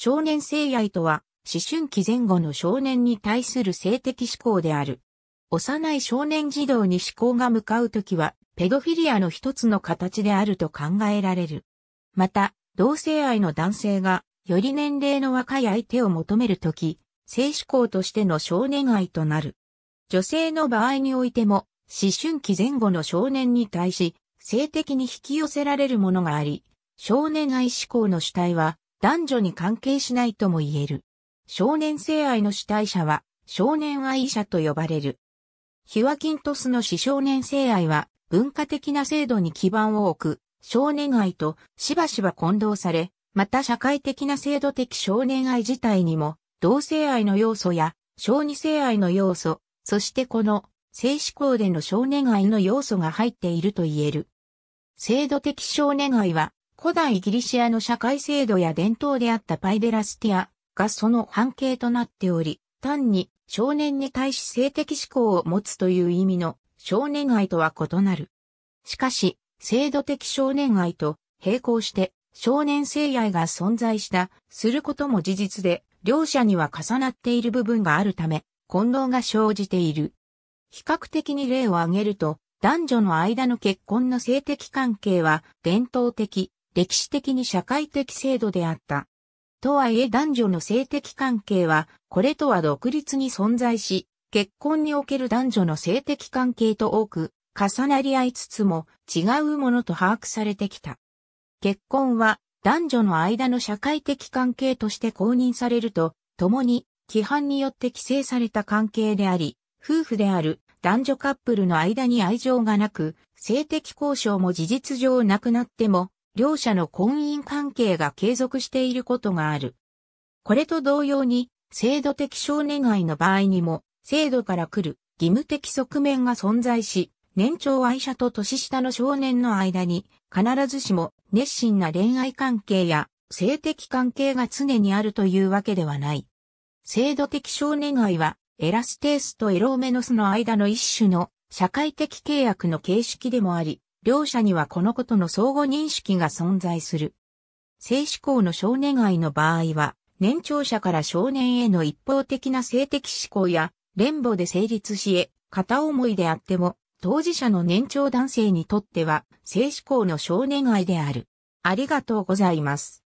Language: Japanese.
少年性愛とは、思春期前後の少年に対する性的思考である。幼い少年児童に思考が向かうときは、ペドフィリアの一つの形であると考えられる。また、同性愛の男性が、より年齢の若い相手を求めるとき、性思考としての少年愛となる。女性の場合においても、思春期前後の少年に対し、性的に引き寄せられるものがあり、少年愛思考の主体は、男女に関係しないとも言える。少年性愛の主体者は少年愛者と呼ばれる。ヒワキントスの死少年性愛は文化的な制度に基盤を置く少年愛としばしば混同され、また社会的な制度的少年愛自体にも同性愛の要素や小児性愛の要素、そしてこの性思考での少年愛の要素が入っていると言える。制度的少年愛は古代ギリシアの社会制度や伝統であったパイデラスティアがその半径となっており、単に少年に対し性的思考を持つという意味の少年愛とは異なる。しかし、制度的少年愛と並行して少年性愛が存在したすることも事実で、両者には重なっている部分があるため、混同が生じている。比較的に例を挙げると、男女の間の結婚の性的関係は伝統的歴史的に社会的制度であった。とはいえ男女の性的関係は、これとは独立に存在し、結婚における男女の性的関係と多く、重なり合いつつも違うものと把握されてきた。結婚は男女の間の社会的関係として公認されると、共に規範によって規制された関係であり、夫婦である男女カップルの間に愛情がなく、性的交渉も事実上なくなっても、両者の婚姻関係が継続していることがある。これと同様に、制度的少年愛の場合にも、制度から来る義務的側面が存在し、年長愛者と年下の少年の間に、必ずしも熱心な恋愛関係や性的関係が常にあるというわけではない。制度的少年愛は、エラステースとエローメノスの間の一種の社会的契約の形式でもあり、両者にはこのことの相互認識が存在する。性思考の少年愛の場合は、年長者から少年への一方的な性的思考や、連母で成立しえ、片思いであっても、当事者の年長男性にとっては、性思考の少年愛である。ありがとうございます。